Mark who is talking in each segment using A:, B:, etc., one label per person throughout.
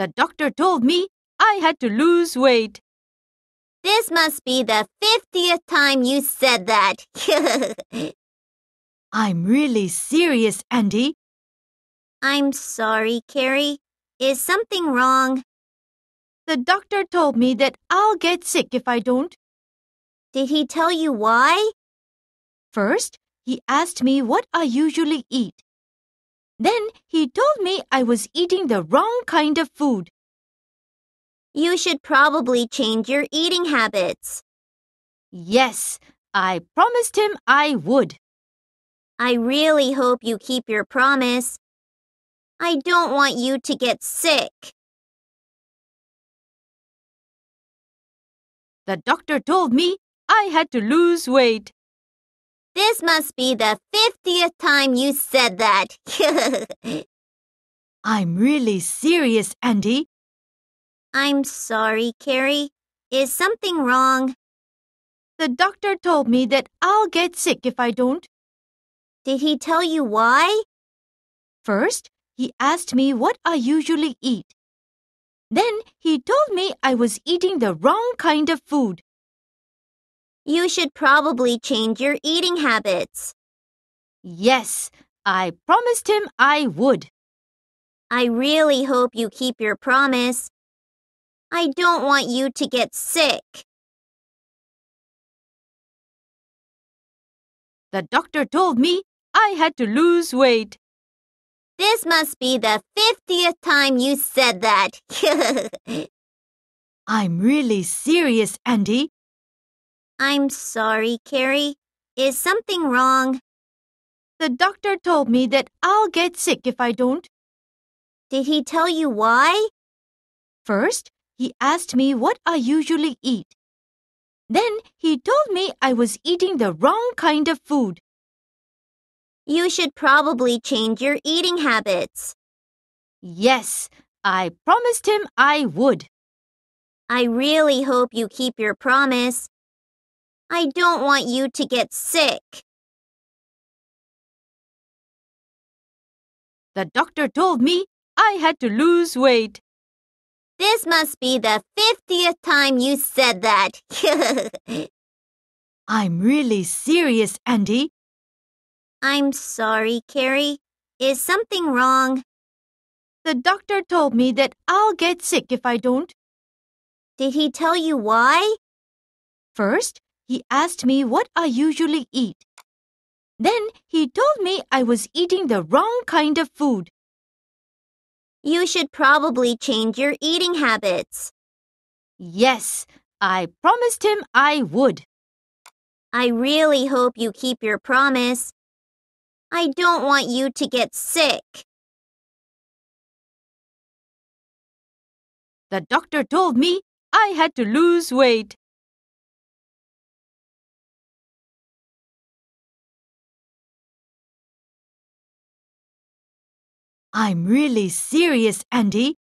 A: The doctor told me I had to lose weight. This must be the 50th time you
B: said that.
A: I'm really serious, Andy.
B: I'm sorry, Carrie. Is something wrong? The doctor told me that I'll get sick if I don't. Did he tell you why? First, he asked me what I usually eat. Then he told me I was eating the wrong kind of food. You should probably change your eating habits. Yes, I promised him I would. I really hope you keep your promise.
A: I don't want you to get sick. The doctor told me I had to lose weight. This must be the 50th time you said that. I'm really serious, Andy.
B: I'm sorry, Carrie. Is something wrong? The doctor told me that I'll get sick if I don't. Did he tell you why? First, he asked me what I usually eat. Then he told me I was eating the wrong kind of food. You should probably change your eating habits. Yes, I promised him
A: I would. I really hope you keep your promise. I don't want you to get sick. The doctor told me I had to lose weight.
B: This must be the 50th time you said that. I'm really serious, Andy. I'm sorry, Carrie. Is something wrong? The doctor told me that I'll get sick if I don't. Did he tell you why? First, he asked me what I usually eat. Then he told me I was eating the wrong kind of food. You should probably change your eating habits. Yes, I promised him I would.
A: I really hope you keep your promise. I don't want you to get sick. The doctor told me I had to lose weight. This must
B: be the 50th time you said that.
A: I'm really serious, Andy.
B: I'm sorry, Carrie. Is something wrong? The doctor told me that I'll get sick if I don't. Did he tell you why? First, he asked me what I usually eat. Then he told me I was eating the wrong kind of food. You should probably change your eating habits. Yes, I promised him I would. I
A: really hope you keep your promise. I don't want you to get sick. The doctor told me I had to lose weight. I'm really serious, Andy.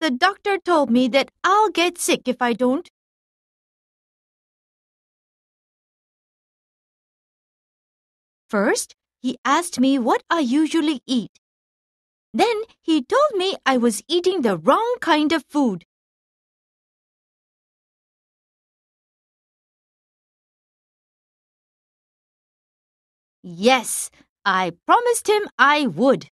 A: The doctor told me that I'll get sick if I don't. First, he asked me what I usually eat. Then he told me I was eating the wrong kind of food. Yes, I promised him I would.